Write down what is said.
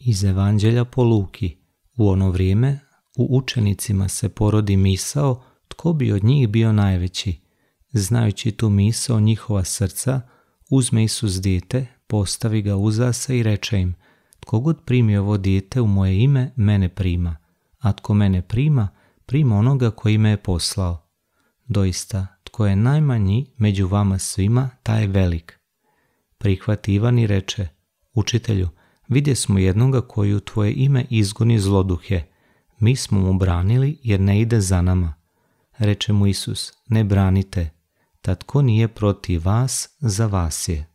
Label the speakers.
Speaker 1: Iz Evanđelja po Luki u ono vrijeme u učenicima se porodi misao tko bi od njih bio najveći. Znajući tu misao njihova srca, uzme Isus dijete, postavi ga uza i reče im, tko god primi ovo dijete u moje ime, mene prima, a tko mene prima, prima onoga koji me je poslao. Doista, tko je najmanji među vama svima, taj je velik. Prihvati Ivan i reče, učitelju, vidje smo jednoga koji u tvoje ime izgoni zloduhe. Mi smo mu branili jer ne ide za nama. Reče mu Isus, ne branite, tatko nije protiv vas, za vas je.